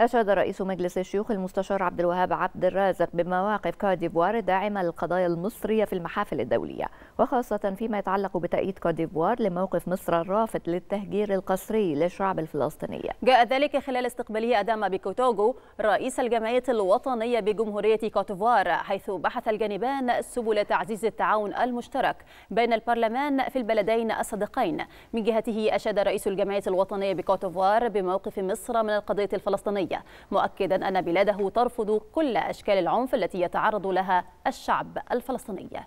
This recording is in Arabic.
أشاد رئيس مجلس الشيوخ المستشار عبد الوهاب عبد الرازق بمواقف كاديفوار داعمة للقضايا المصرية في المحافل الدولية وخاصة فيما يتعلق بتأييد كاديفوار لموقف مصر الرافض للتهجير القسري للشعب الفلسطيني جاء ذلك خلال استقباله أدام بيكوتوغو رئيس الجمعية الوطنية بجمهورية كوتيفوار حيث بحث الجانبان سبل تعزيز التعاون المشترك بين البرلمان في البلدين الصديقين من جهته أشاد رئيس الجمعية الوطنية بكوتيفوار بموقف مصر من القضية الفلسطينية الدولية مؤكدا أن بلاده ترفض كل أشكال العنف التي يتعرض لها الشعب الفلسطيني